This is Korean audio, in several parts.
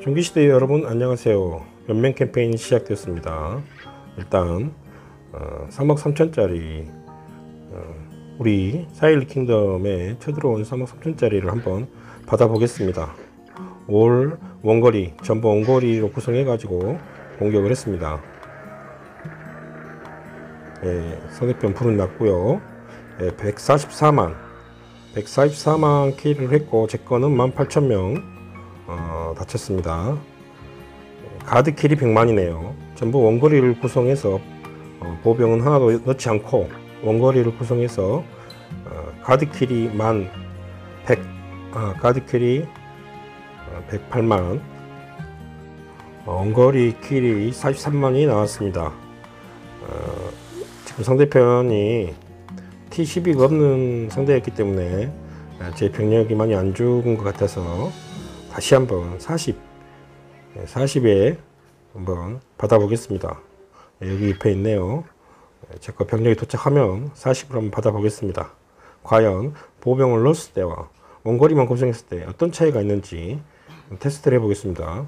종기시대 여러분 안녕하세요 연맹 캠페인 시작됐습니다 일단 어, 3억 3천짜리 어, 우리 사일 킹덤에 쳐들어온 3억 3천짜리를 한번 받아보겠습니다 올 원거리 전부 원거리로 구성해 가지고 공격을 했습니다 예, 상대편 불은 났고요 예, 144만 144만 킬을 했고 제 거는 18,000명 어, 다쳤습니다. 가드 킬이 100만이네요. 전부 원거리를 구성해서 어, 보병은 하나도 넣지 않고 원거리를 구성해서 어, 가드 킬이만 100, 아, 가드 킬이 108만 어, 어, 원거리 길이 43만이 나왔습니다. 어, 지금 상대편이 T12가 없는 상대였기 때문에 아, 제 병력이 많이 안좋은것 같아서 다시 한번 40, 40에 예, 한번 받아보겠습니다. 예, 여기 옆에 있네요. 예, 제거 병력이 도착하면 40으로 한번 받아보겠습니다. 과연 보병을 넣었을 때와 원거리만 고정했을 때 어떤 차이가 있는지 테스트를 해보겠습니다.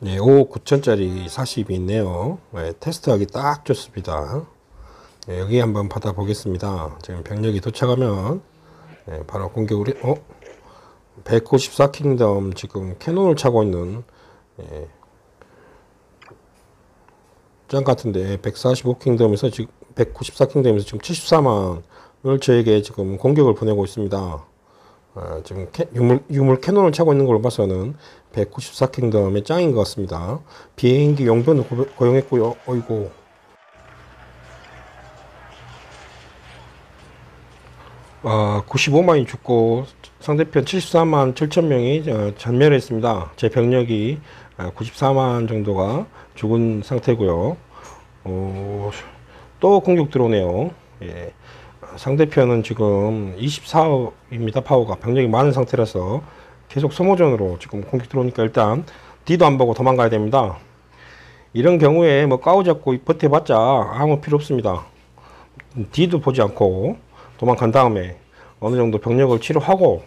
네, 5 9천짜리 40이 있네요. 네, 테스트하기 딱 좋습니다. 네, 여기 한번 받아보겠습니다. 지금 병력이 도착하면 네, 바로 공격을 해, 어? 194 킹덤 지금 캐논을 차고 있는 예, 짱 같은데 145 킹덤에서 지금 194 킹덤에서 지금 74만을 저에게 지금 공격을 보내고 있습니다. 아, 지금 캐, 유물, 유물 캐논을 차고 있는 걸로 봐서는 194 킹덤의 짱인 것 같습니다. 비행기 용도는 고용했고요. 어이고 어, 아, 95만이 죽고 상대편 74만 7천 명이 전멸했습니다. 어, 제 병력이 94만 아, 정도가 죽은 상태고요. 어, 또 공격 들어오네요. 예. 상대편은 지금 24입니다. 파워가 병력이 많은 상태라서 계속 소모전으로 지금 공격 들어오니까 일단 뒤도 안 보고 도망가야 됩니다. 이런 경우에 뭐까우 잡고 버텨봤자 아무 필요 없습니다. 뒤도 보지 않고 도망간 다음에 어느 정도 병력을 치료하고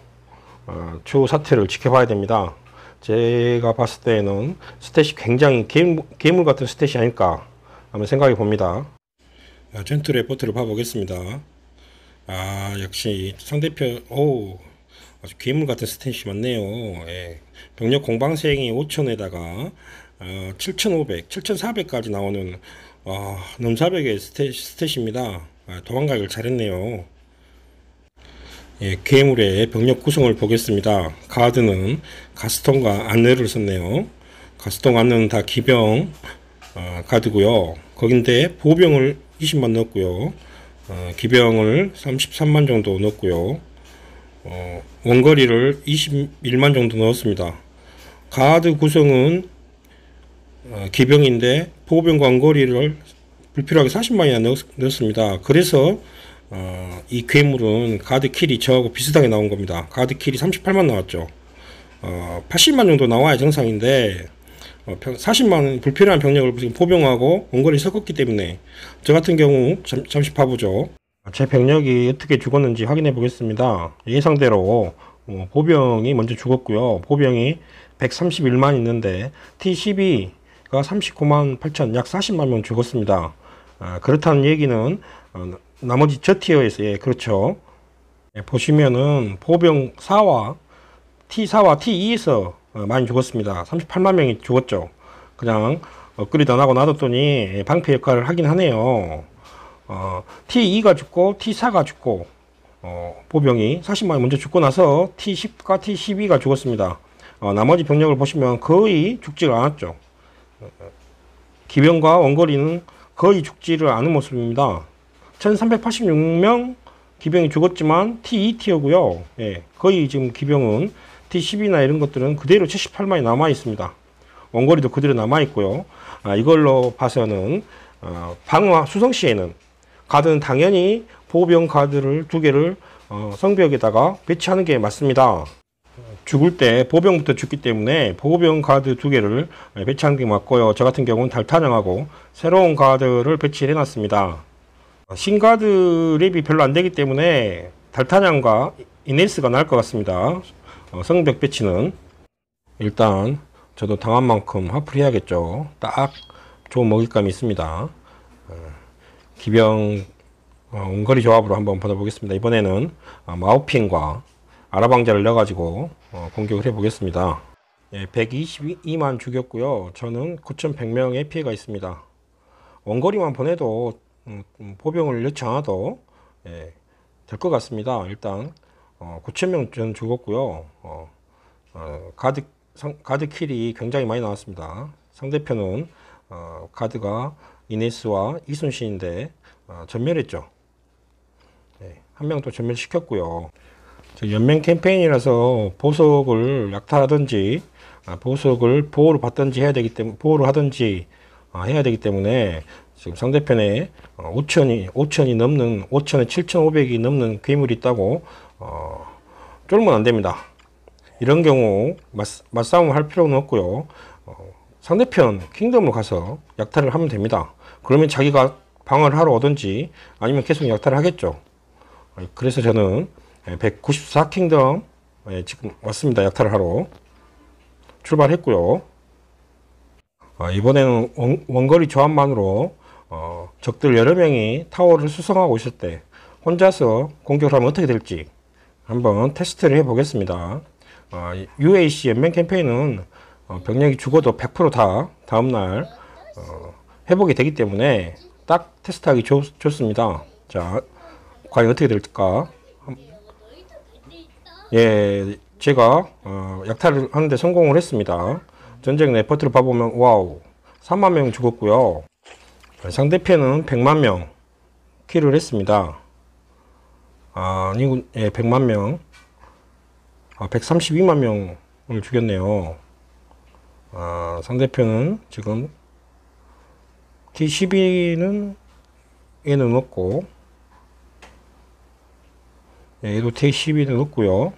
어, 추후 사태를 지켜봐야 됩니다. 제가 봤을 때에는 스탯이 굉장히 괴물, 괴물 같은 스탯이 아닐까 하는 생각이 봅니다. 아, 전투 레포트를 봐보겠습니다. 아 역시 상대편 오 아주 괴물 같은 스탯이 많네요. 예. 병력 공방생이 5천에다가 어, 7,500, 7,400까지 나오는 어, 넘사벽의 스탯, 스탯입니다. 아, 도망가기 잘했네요. 예, 괴물의 병력 구성을 보겠습니다. 가드는 가스통과 안내를 썼네요. 가스통 안내는 다 기병 어, 가드고요. 거긴데 보병을 20만 넣었고요. 어, 기병을 33만 정도 넣었고요. 어, 원거리를 21만 정도 넣었습니다. 가드 구성은 어, 기병인데 보병 관거리를 불필요하게 40만이나 넣었, 넣었습니다. 그래서 어, 이 괴물은 가드킬이 저하고 비슷하게 나온 겁니다. 가드킬이 38만 나왔죠. 어, 80만 정도 나와야 정상인데 어, 40만 불필요한 병력을 지금 포병하고 원거리 섞었기 때문에 저 같은 경우 잠, 잠시 봐보죠. 제 병력이 어떻게 죽었는지 확인해 보겠습니다. 예상대로 어, 보병이 먼저 죽었고요. 보병이 131만 있는데 T12가 39만 8천 약 40만 명 죽었습니다. 아, 그렇다는 얘기는 어, 나머지 저 티어에서 예 그렇죠 예, 보시면은 보병 4와 T4와 T2에서 어, 많이 죽었습니다 38만 명이 죽었죠 그냥 업그이드안 어, 하고 놔뒀더니 예, 방패 역할을 하긴 하네요 어, T2가 죽고 T4가 죽고 어, 보병이 40만이 먼저 죽고 나서 T10과 T12가 죽었습니다 어, 나머지 병력을 보시면 거의 죽지를 않았죠 기병과 원거리는 거의 죽지를 않은 모습입니다 1386명 기병이 죽었지만 T2티어고요. 예, 거의 지금 기병은 T10이나 이런 것들은 그대로 78만이 남아 있습니다. 원거리도 그대로 남아 있고요. 아, 이걸로 봐서는 어, 방어 수성 시에는 가드는 당연히 보병 가드를 두 개를 어, 성벽에다가 배치하는 게 맞습니다. 죽을 때 보병부터 죽기 때문에 보병 가드 두 개를 예, 배치하는 게 맞고요. 저 같은 경우는 달타령하고 새로운 가드를 배치해 놨습니다. 어, 신가드 랩이 별로 안 되기 때문에 달타냥과 이네스가 나을 것 같습니다. 어, 성벽 배치는 일단 저도 당한 만큼 화풀 해야겠죠. 딱 좋은 먹잇감이 있습니다. 어, 기병 어, 원거리 조합으로 한번 받아보겠습니다. 이번에는 어, 마우핑과 아라방자를 넣어가지고 어, 공격을 해보겠습니다. 예, 122만 죽였고요. 저는 9,100명의 피해가 있습니다. 원거리만 보내도 음, 음, 보병을 요청하도 예, 될 것 같습니다. 일단 어, 고천명 전 죽었고요. 어, 어, 가드 상, 가드 킬이 굉장히 많이 나왔습니다. 상대편은 어, 가드가 이네스와 이순신인데 어, 전멸했죠. 네, 예, 한명 또 전멸시켰고요. 연맹 캠페인이라서 보석을 약탈하든지 아, 보석을 보호를 받든지 해야 되기 때문에 보호를 하든지 아, 해야 되기 때문에 지금 상대편에 5천이 어, 5천이 넘는 5천에 7,500이 넘는 괴물이 있다고 어, 쫄면 안 됩니다. 이런 경우 맞, 싸움할 을 필요는 없고요. 어, 상대편 킹덤으로 가서 약탈을 하면 됩니다. 그러면 자기가 방어를 하러 오든지 아니면 계속 약탈을 하겠죠. 어, 그래서 저는 194 예, 킹덤 예, 지금 왔습니다. 약탈을 하러 출발했고요. 어, 이번에는 원, 거리 조합만으로 어, 적들 여러 명이 타워를 수송하고 있을 때 혼자서 공격을 하면 어떻게 될지 한번 테스트를 해 보겠습니다 어, 아, UAC 연맹 캠페인은 어, 병력이 죽어도 100%다 다음날 어, 회복이 되기 때문에 딱 테스트하기 좋, 좋습니다 자 과연 어떻게 될까 예 제가 어, 약탈을 하는데 성공을 했습니다 전쟁 레포트를 봐보면 와우 3만명 죽었고요 상대편은 100만 명 킬을 했습니다. 아, 아니군, 예, 100만 명. 아, 132만 명을 죽였네요. 아, 상대편은 지금 T12는 얘는 없고, 예, 얘도 T12는 없고요.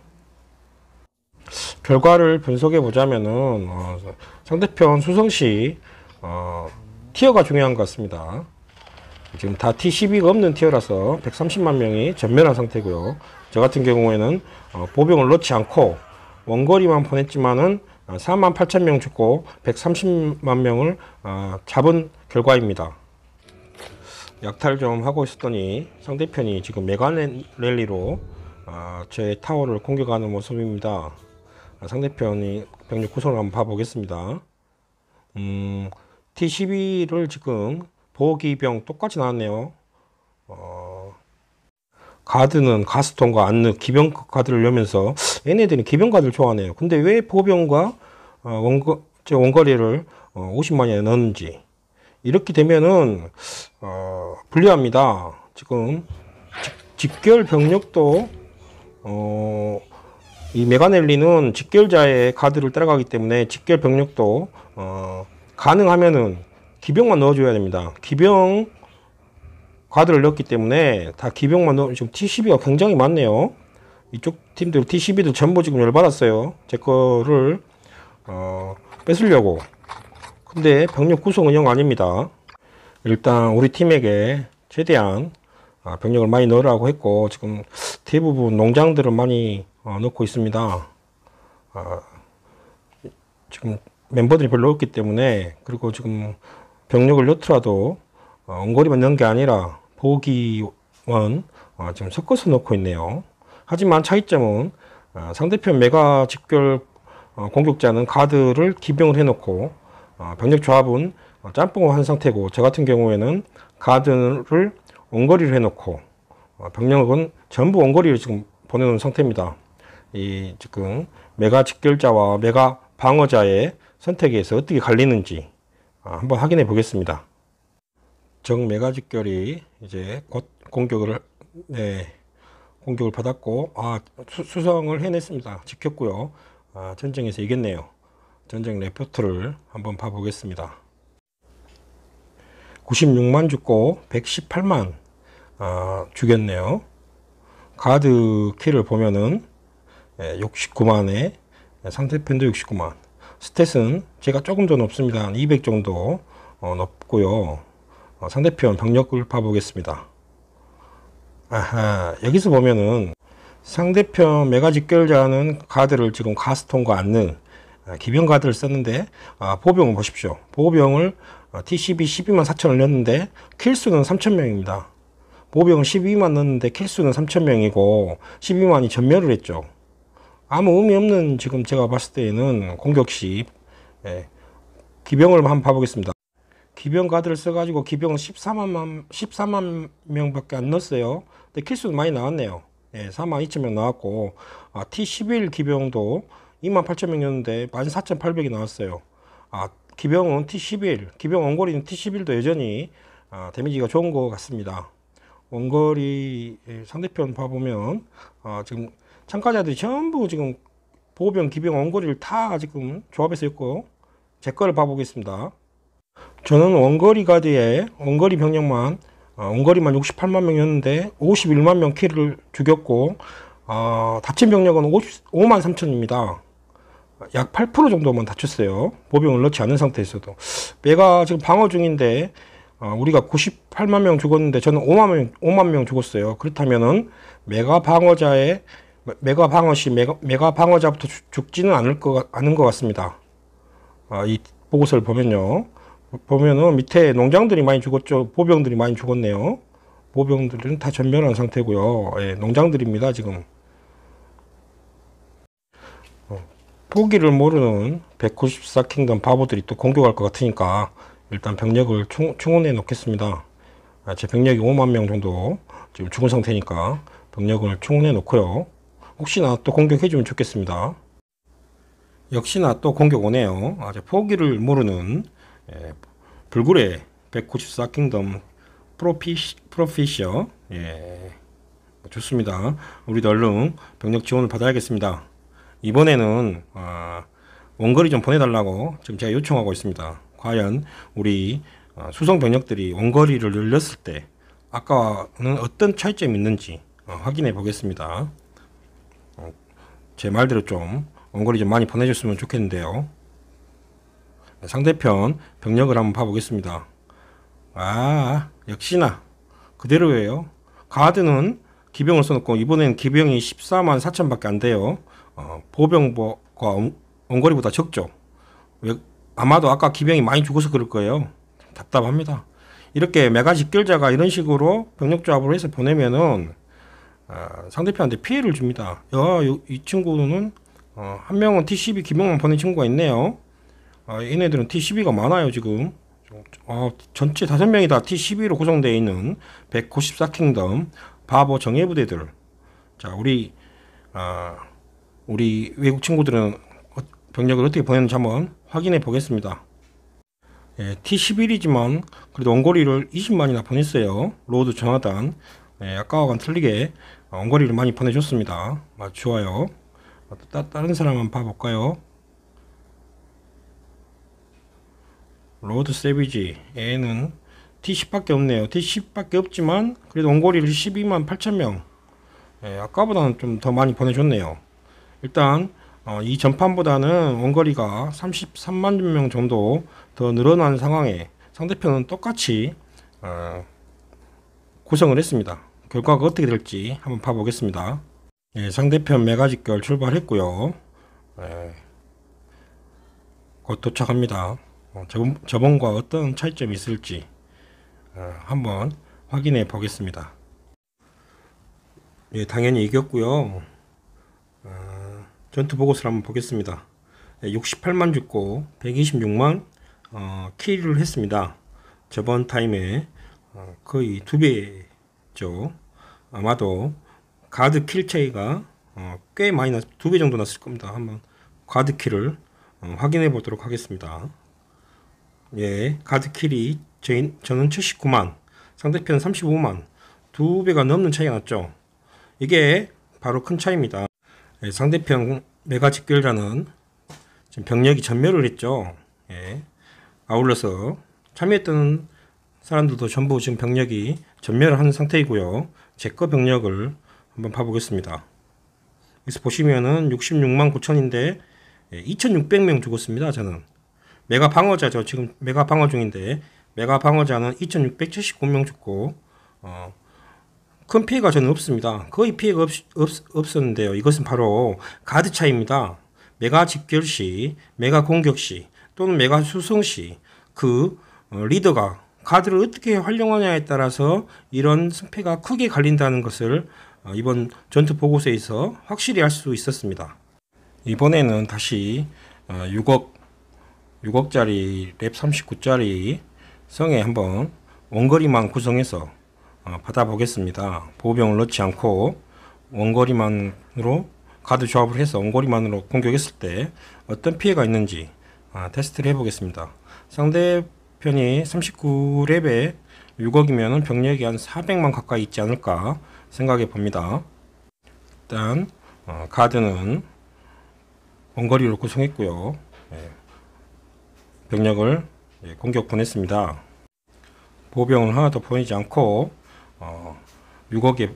결과를 분석해 보자면은 어, 상대편 수성시 어, 티어가 중요한 것 같습니다. 지금 다 T12가 없는 티어라서 130만 명이 전멸한 상태고요. 저 같은 경우에는 어, 보병을 넣지 않고 원거리만 보냈지만은 4만 어, 8천 명 죽고 130만 명을 어, 잡은 결과입니다. 약탈 좀 하고 있었더니 상대편이 지금 메간 랠리로 제 타워를 공격하는 모습입니다. 상대편이 병력 구성을 한번 봐보겠습니다. 음, T12를 지금 보기병 호 똑같이 나왔네요. 어, 가드는 가스톤과 안느 기병 가드를 열면서 얘네들이 기병 가드를 좋아하네요. 근데 왜 보병과 어, 원거, 원거리를 어, 50만에 넣는지 이렇게 되면은 어, 불리합니다. 지금 집, 결 병력도 어, 이 메가넬리는 직결자의 가드를 따라가기 때문에 직결 병력도 어, 가능하면은 기병만 넣어줘야 됩니다. 기병 가드를 넣었기 때문에 다 기병만 넣어 지금 T12가 굉장히 많네요. 이쪽 팀들 T12들 전부 지금 열받았어요. 제 거를 어, 뺏으려고. 근데 병력 구성은 영 아닙니다. 일단 우리 팀에게 최대한 아, 병력을 많이 넣으라고 했고 지금 대부분 농장들을 많이 어, 넣고 있습니다. 아, 지금 멤버들이 별로 없기 때문에 그리고 지금 병력을 넣더라도 어, 원거리만 넣은 게 아니라 보기원 어, 지금 섞어서 넣고 있네요. 하지만 차이점은 어, 상대편 메가 집결 어, 공격자는 가드를 기병을 해놓고 어, 병력 조합은 어, 짬뽕을 한 상태고 저 같은 경우에는 가드를 원거리를 해놓고 어, 병력은 전부 원거리를 지금 보내놓은 상태입니다. 이 지금 메가 집결자와 메가 방어자의 선택에서 어떻게 갈리는지 아, 한번 확인해 보겠습니다. 정매가직결이 이제 곧 공격을 네, 공격을 받았고 아 수, 성을 해냈습니다. 지켰고요. 아, 전쟁에서 이겼네요. 전쟁 레포트를 한번 봐보겠습니다. 96만 죽고 118만 아, 죽였네요. 가드 키를 보면은 69만에 상대편도 69만 스탯은 제가 조금 더 높습니다. 200 정도 어, 높고요. 어, 상대편 병력을 봐보겠습니다. 아하, 여기서 보면은 상대편 메가 직결자는 가드를 지금 가스톤과 안는 아, 기병 가드를 썼는데 아, 보병을 보십시오. 보병을 어, TCB 12만 4천을 넣는데 킬수는 3천명입니다. 보병 12만 넣었는데 킬수는 3천명이고 12만이 전멸을 했죠. 아무 의미 없는 지금 제가 봤을 때에는 공격시 예, 기병을 한번 봐보겠습니다. 기병 가드를 써가지고 기병 14만, 14만 명밖에 안 넣었어요. 근데 킬수도 많이 나왔네요. 예, 4만 2천 명 나왔고 아, T11 기병도 2만 8천 명이었는데 14,800이 나왔어요. 아, 기병은 T11, 기병 원거리는 T11도 여전히 아, 데미지가 좋은 것 같습니다. 원거리 상대편 봐보면 아, 지금 참가자들이 전부 지금 보병, 기병, 원거리를 다 지금 조합해서 있고 제 거를 봐보겠습니다. 저는 원거리 가드에 원거리 병력만 어, 원거리만 68만 명이었는데 51만 명 키를 죽였고 어, 다친 병력은 50, 5만 3천입니다. 약 8% 정도만 다쳤어요. 보병을 넣지 않은 상태에서도. 내가 지금 방어 중인데 어, 우리가 98만 명 죽었는데 저는 5만 명, 5만 명 죽었어요. 그렇다면은 메가 방어자의 메가 방어시 메가, 메가 방어자부터 죽지는 않을 것, 않은 것 같습니다. 아, 이 보고서를 보면요. 보면은 밑에 농장들이 많이 죽었죠. 보병들이 많이 죽었네요. 보병들은 다 전멸한 상태고요. 예, 농장들입니다, 지금. 어, 포기를 모르는 194킹덤 바보들이 또 공격할 것 같으니까 일단 병력을 충, 충원해 놓겠습니다. 아, 제 병력이 5만 명 정도 지금 죽은 상태니까 병력을 충원해 놓고요. 혹시나 또 공격해주면 좋겠습니다. 역시나 또 공격 오네요. 아주 포기를 모르는 예, 불굴의 194 킹덤 프로피셔 예, 좋습니다. 우리도 얼른 병력 지원을 받아야겠습니다. 이번에는 아, 원거리 좀 보내달라고 지금 제가 요청하고 있습니다. 과연 우리 아, 수송 병력들이 원거리를 늘렸을 때 아까는 어떤 차이점이 있는지 어, 확인해 보겠습니다. 어, 제 말대로 좀 원거리 좀 많이 보내줬으면 좋겠는데요. 네, 상대편 병력을 한번 봐보겠습니다. 아 역시나 그대로예요. 가드는 기병을 써놓고 이번엔 기병이 14만 4천밖에 안 돼요. 어, 보병과 원거리보다 적죠. 왜, 아마도 아까 기병이 많이 죽어서 그럴 거예요. 답답합니다. 이렇게 메가 직결자가 이런 식으로 병력 조합으로 해서 보내면은 아, 상대편한테 피해를 줍니다. 야, 요, 이 친구는 어, 한 명은 T12 기병만 보낸 친구가 있네요. 아, 얘네들은 T12가 많아요 지금. 아, 전체 다섯 명이 다 T12로 구성되어 있는 194킹덤 바보 정예 부대들. 자, 우리 아, 우리 외국 친구들은 어, 병력을 어떻게 보내는지 한번 확인해 보겠습니다. 예, T11이지만 그래도 원거리를 20만이나 보냈어요. 로드 전화단 예, 아까와는 틀리게 어, 원거리를 많이 보내줬습니다. 아, 좋아요. 아, 어, 또 따, 다른 사람 한번 봐볼까요? 로드 세비지 얘는 T10밖에 없네요. T10밖에 없지만 그래도 원거리를 12만 8천명 예, 아까보다는 좀 더 많이 보내줬네요. 일단 어, 이 전판보다는 원거리가 33만 명 정도 더 늘어난 상황에 상대편은 똑같이 어, 구성을 했습니다. 결과가 어떻게 될지 한번 봐보겠습니다. 예, 상대편 메가직결 출발했고요. 예, 곧 도착합니다. 어, 저번, 과 어떤 차이점이 있을지 어, 한번 확인해 보겠습니다. 예, 당연히 이겼고요. 어, 전투 보고서를 한번 보겠습니다. 예, 68만 죽고 126만 어, 킬을 했습니다. 저번 타임에 어, 거의 두 배죠. 아마도 가드 킬 차이가 어, 꽤 많이 났, 두배 정도 났을 겁니다. 한번 가드 킬을 어, 확인해 보도록 하겠습니다. 예, 가드 킬이 저는 79만, 상대편 35만, 두 배가 넘는 차이가 났죠. 이게 바로 큰 차이입니다. 예, 상대편 메가 직결자는 지금 병력이 전멸을 했죠. 예, 아울러서 참여했던 사람들도 전부 지금 병력이 전멸을 한 상태이고요. 제거 병력을 한번 봐보겠습니다. 여기서 보시면은 66만 9천인데 2,600명 죽었습니다. 저는 메가 방어자죠. 지금 메가 방어 중인데 메가 방어자는 2,679명 죽고 어, 큰 피해가 저는 없습니다. 거의 피해가 없, 없, 었는데요 이것은 바로 가드 차입니다. 메가 집결 시, 메가 공격 시 또는 메가 수송 시그 어, 리더가 카드를 어떻게 활용하냐에 따라서 이런 승패가 크게 갈린다는 것을 어, 이번 전투 보고서에서 확실히 알 수 있었습니다. 이번에는 다시 6억 어, 6억짜리 랩 39짜리 성에 한번 원거리만 구성해서 어, 받아보겠습니다. 보병을 넣지 않고 원거리만으로 가드 조합을 해서 원거리만으로 공격했을 때 어떤 피해가 있는지 아, 테스트를 해보겠습니다. 상대 편이 3 9레벨 6억이면 병력이 한 400만 가까이 있지 않을까 생각해 봅니다. 일단 어, 가드는 원거리로 구성했고요. 예, 병력을 예, 공격 보냈습니다. 보병을 하나 더 보내지 않고 어, 6억에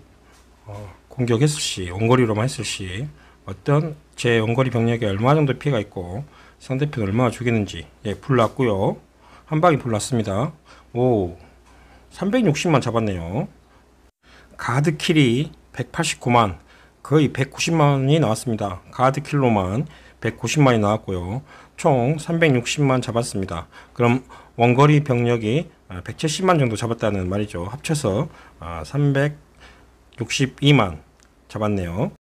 어, 공격했을 시 원거리로만 했을 시 어떤 제 원거리 병력에 얼마 정도 피해가 있고 상대편 얼마나 죽이는지 예, 불났고요. 한 방이 불났습니다. 오, 360만 잡았네요. 가드킬이 189만, 거의 190만이 나왔습니다. 가드킬로만 190만이 나왔고요. 총 360만 잡았습니다. 그럼 원거리 병력이 170만 아, 정도 잡았다는 말이죠. 합쳐서 362만 아, 잡았네요.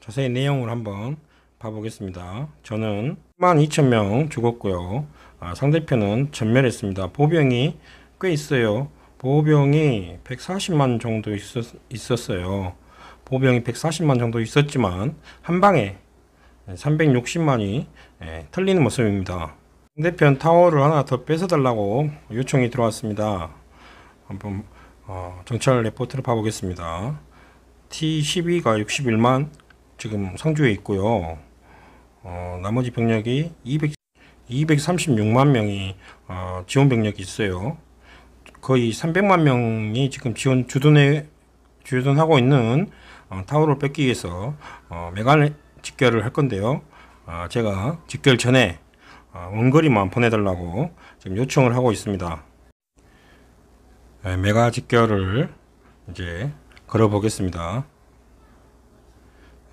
자세히 내용을 한번 봐보겠습니다. 저는 12,000명 죽었고요. 아, 상대편은 전멸 했습니다. 보병이 꽤 있어요. 보병이 140만 정도 있었, 어요 보병이 140만 정도 있었지만 한 방에 360만이 예, 털리는 모습입니다. 상대편 타워를 하나 더 뺏어달라고 요청이 들어왔습니다. 한번 어, 정찰 레포트를 봐보겠습니다. T12가 61만 지금 상주에 있고요. 어, 나머지 병력이 200 236만 명이 어, 지원 병력이 있어요. 거의 300만 명이 지금 지원 주둔해 주둔하고 있는 어, 타워를 뺏기 위해서 어, 메갈 직결을 할 건데요. 어, 제가 직결 전에 어, 원거리만 보내달라고 지금 요청을 하고 있습니다. 네, 메가 직결을 이제 걸어 보겠습니다.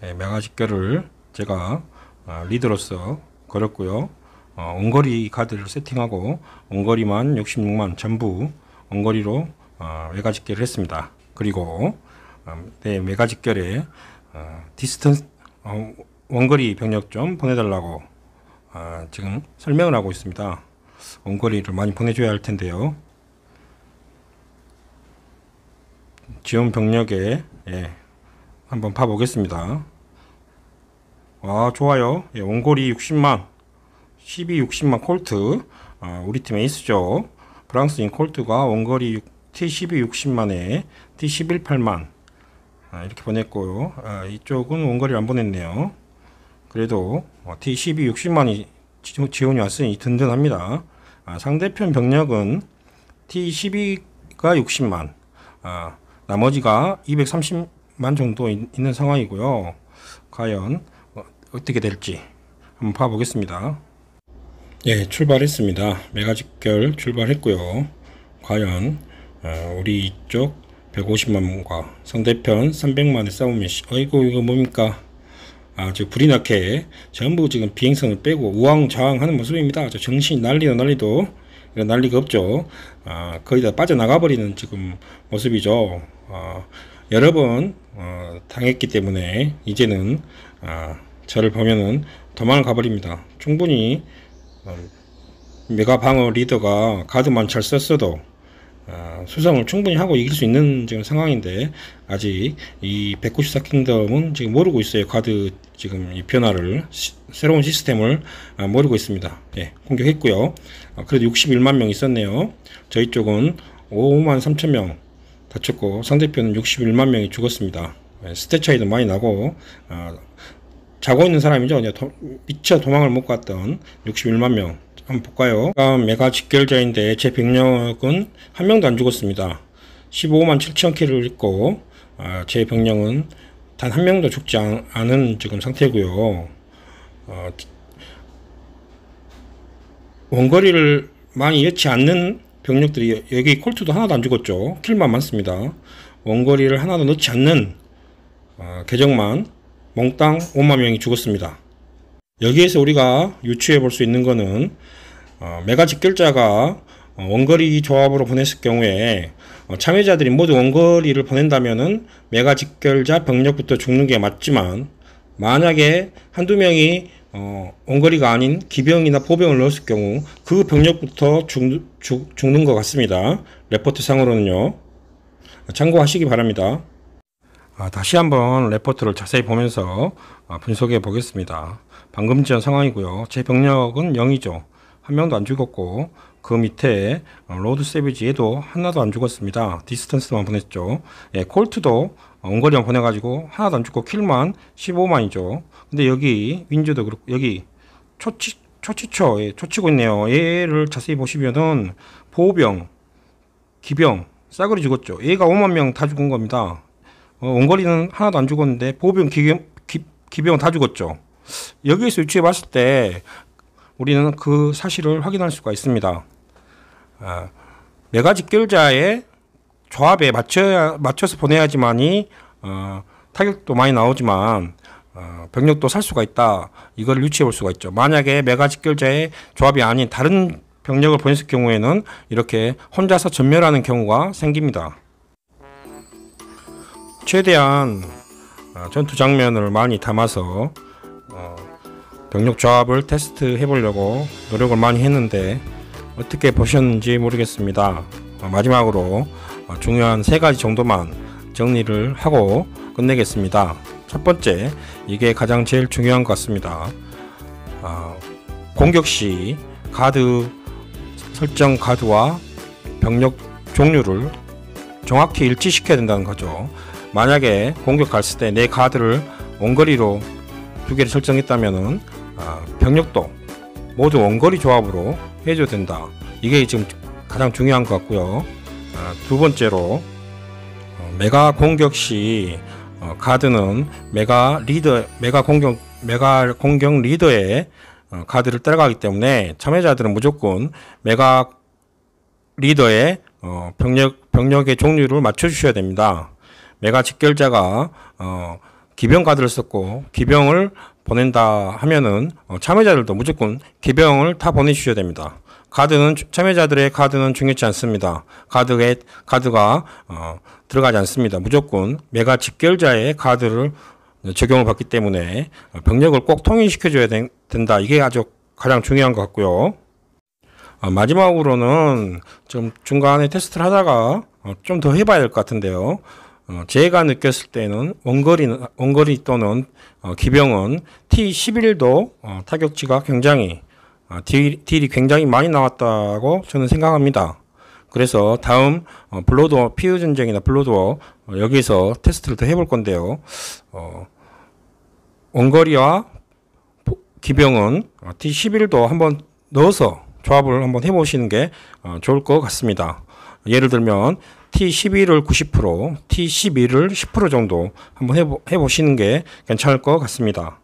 네, 메가 직결을 제가 어, 리드로서 걸었고요. 어, 원거리 카드를 세팅하고 원거리만 66만 전부 원거리로 어, 외가 직결을 했습니다. 그리고 어, 내 외가 직결에 디스턴스 원거리 병력 좀 보내달라고 지금 설명을 하고 있습니다. 원거리를 많이 보내줘야 할 텐데요. 지원 병력에 예, 한번 봐보겠습니다. 아 좋아요. 예, 원거리 60만 1260만 콜트 아, 우리 팀 에이스죠 프랑스인 콜트가 원거리 T1260만에 T118만 아, 이렇게 보냈고요 아, 이쪽은 원거리를 안 보냈네요 그래도 T1260만이 어, 지원이 왔으니 든든합니다 아, 상대편 병력은 T12가 60만 아, 나머지가 230만 정도 있, 있는 상황이고요 과연 어, 어떻게 될지 한번 봐보겠습니다 예, 출발했습니다. 메가직결 출발했고요. 과연 어, 우리 이쪽 150만과 상대편 300만의 싸움이 어이구 이거 뭡니까? 아, 지금 불이 나게 전부 지금 비행선을 빼고 우왕좌왕 하는 모습입니다. 저 정신이 난리도 난리도 이런 난리가 없죠. 아, 거의 다 빠져나가 버리는 지금 모습이죠. 아, 여러 번 어, 당했기 때문에 이제는 아, 저를 보면은 도망을 가버립니다. 충분히 메가방어 리더가 가드만 잘 썼어도 아, 수상을 충분히 하고 이길 수 있는 지금 상황인데 아직 이 194 킹덤은 지금 모르고 있어요 가드 지금 이 변화를 시, 새로운 시스템을 아, 모르고 있습니다 예, 공격했고요 아, 그래도 61만 명 있었네요 저희 쪽은 5만 3천 명 다쳤고 상대편은 61만 명이 죽었습니다 예, 스탯 차이도 많이 나고 자고 있는 사람이죠. 이제 도, 미처 도망을 못 갔던 61만 명. 한번 볼까요? 메가 직결자인데 제 병력은 한 명도 안 죽었습니다. 15만 7천 킬을 잃고 어, 제 병력은 단 한 명도 죽지 않, 은 지금 상태고요. 어, 원거리를 많이 잃지 않는 병력들이 여기 콜트도 하나도 안 죽었죠. 킬만 많습니다. 원거리를 하나도 넣지 않는 어, 계정만 몽땅 5만 명이 죽었습니다. 여기에서 우리가 유추해 볼 수 있는 것은 어, 메가 직결자가 어, 원거리 조합으로 보냈을 경우에 어, 참여자들이 모두 원거리를 보낸다면 메가 직결자 병력부터 죽는 게 맞지만 만약에 한두 명이 원거리가 아닌 기병이나 포병을 넣었을 경우 그 병력부터 죽, 죽, 죽는 것 같습니다. 레포트 상으로는요. 참고하시기 바랍니다. 아, 다시 한번 레포트를 자세히 보면서 아, 분석해 보겠습니다. 방금 지은 상황이고요. 제 병력은 0이죠. 한 명도 안 죽었고 그 밑에 어, 로드 세비지 에도 하나도 안 죽었습니다. 디스턴스만 보냈죠. 예, 콜트도 원거리만 어, 보내가지고 하나도 안 죽고 킬만 15만이죠. 근데 여기 윈즈도 그렇고 여기 초치 초치초 예, 초치고 있네요. 얘를 자세히 보시면은 보병 기병 싸그리 죽었죠. 얘가 5만 명 다 죽은 겁니다. 어, 원거리는 하나도 안 죽었는데 보호병 기병, 기병은 다 죽었죠. 여기에서 유추해 봤을 때 우리는 그 사실을 확인할 수가 있습니다. 아, 네 가지 결자의 조합에 맞춰야, 맞춰서 보내야지만이 어, 타격도 많이 나오지만 어, 병력도 살 수가 있다. 이걸 유추해 볼 수가 있죠. 만약에 메가 네 직결자의 조합이 아닌 다른 병력을 보냈을 경우에는 이렇게 혼자서 전멸하는 경우가 생깁니다. 최대한 어, 전투 장면을 많이 담아서 어, 병력 조합을 테스트 해보려고 노력을 많이 했는데 어떻게 보셨는지 모르겠습니다. 어, 마지막으로 중요한 세 가지 정도만 정리를 하고 끝내겠습니다. 첫 번째, 이게 가장 제일 중요한 것 같습니다. 공격 시 가드 설정 가드와 병력 종류를 정확히 일치시켜야 된다는 거죠. 만약에 공격했을 때내 가드를 원거리로 두 개를 설정했다면은 아, 병력도 모두 원거리 조합으로 해줘야 된다. 이게 지금 가장 중요한 것 같고요. 아, 두 번째로 어, 메가 공격 시 어, 가드는 메가 리더 메가 공격 메가 공격 리더의 어, 가드를 따라가기 때문에 참여자들은 무조건 메가 리더의 어, 병력 병력의 종류를 맞춰 주셔야 됩니다. 메가 직결자가 어, 기병카드를 썼고 기병을 보낸다 하면은 어, 참여자들도 무조건 기병을 다 보내주셔야 됩니다. 카드는 참여자들의 카드는 중요치 않습니다. 카드에 가드가 어, 들어가지 않습니다. 무조건 메가 직결자의 카드를 적용을 받기 때문에 어, 병력을 꼭 통일시켜줘야 된, 된다. 이게 아주 가장 중요한 것 같고요. 어, 마지막으로는 좀 중간에 테스트를 하다가 어, 좀더 해봐야 될 것 같은데요. 어, 제가 느꼈을 때는 원거리 원거리 또는 어, 기병은 T11도 어, 타격지가 굉장히 어, 딜, 딜이 굉장히 많이 나왔다고 저는 생각합니다. 그래서 다음 어, 블로드워 피우 전쟁이나 블로드워 어, 여기서 테스트를 더 해볼 건데요. 어, 원거리와 기병은 어, T11도 한번 넣어서 조합을 한번 해보시는 게 어, 좋을 것 같습니다. 예를 들면 T11을 90%, T12를 10% 정도 한번 해보, 해보시는 게 괜찮을 것 같습니다.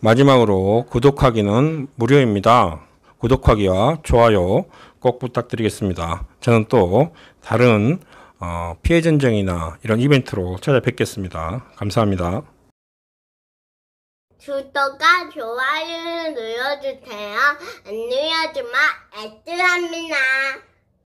마지막으로 구독하기는 무료입니다. 구독하기와 좋아요 꼭 부탁드리겠습니다. 저는 또 다른 어, 피해 전쟁이나 이런 이벤트로 찾아뵙겠습니다. 감사합니다. 구독과 좋아요를 눌러주세요. 안눌러주마 애쓰합니다.